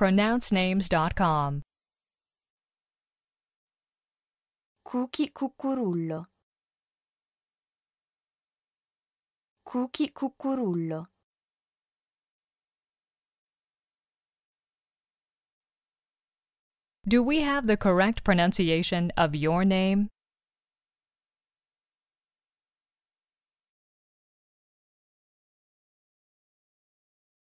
pronouncenames.com. Cuchi cucurullo. Cuchi cucurullo. Do we have the correct pronunciation of your name?